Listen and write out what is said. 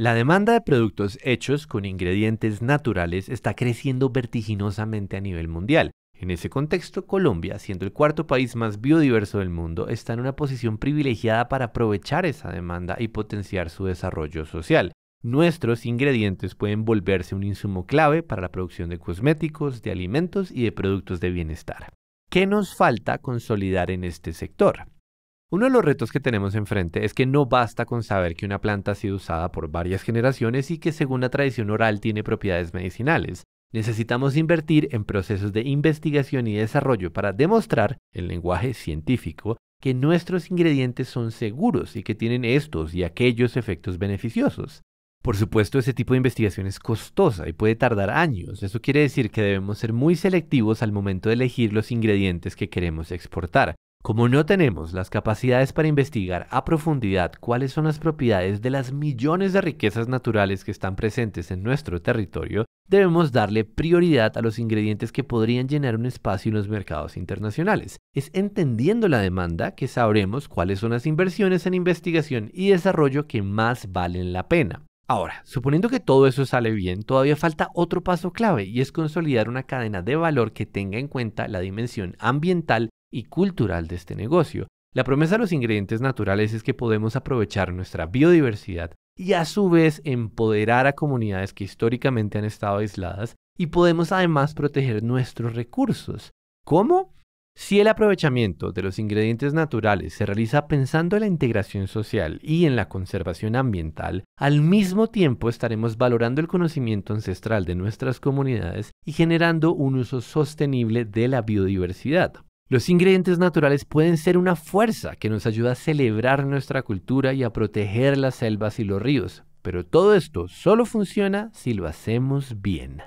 La demanda de productos hechos con ingredientes naturales está creciendo vertiginosamente a nivel mundial. En ese contexto, Colombia, siendo el cuarto país más biodiverso del mundo, está en una posición privilegiada para aprovechar esa demanda y potenciar su desarrollo social. Nuestros ingredientes pueden volverse un insumo clave para la producción de cosméticos, de alimentos y de productos de bienestar. ¿Qué nos falta consolidar en este sector? Uno de los retos que tenemos enfrente es que no basta con saber que una planta ha sido usada por varias generaciones y que según la tradición oral tiene propiedades medicinales. Necesitamos invertir en procesos de investigación y desarrollo para demostrar, en lenguaje científico, que nuestros ingredientes son seguros y que tienen estos y aquellos efectos beneficiosos. Por supuesto, ese tipo de investigación es costosa y puede tardar años. Eso quiere decir que debemos ser muy selectivos al momento de elegir los ingredientes que queremos exportar. Como no tenemos las capacidades para investigar a profundidad cuáles son las propiedades de las millones de riquezas naturales que están presentes en nuestro territorio, debemos darle prioridad a los ingredientes que podrían llenar un espacio en los mercados internacionales. Es entendiendo la demanda que sabremos cuáles son las inversiones en investigación y desarrollo que más valen la pena. Ahora, suponiendo que todo eso sale bien, todavía falta otro paso clave y es consolidar una cadena de valor que tenga en cuenta la dimensión ambiental y cultural de este negocio. La promesa de los ingredientes naturales es que podemos aprovechar nuestra biodiversidad y a su vez empoderar a comunidades que históricamente han estado aisladas y podemos además proteger nuestros recursos. ¿Cómo? Si el aprovechamiento de los ingredientes naturales se realiza pensando en la integración social y en la conservación ambiental, al mismo tiempo estaremos valorando el conocimiento ancestral de nuestras comunidades y generando un uso sostenible de la biodiversidad. Los ingredientes naturales pueden ser una fuerza que nos ayuda a celebrar nuestra cultura y a proteger las selvas y los ríos, pero todo esto solo funciona si lo hacemos bien.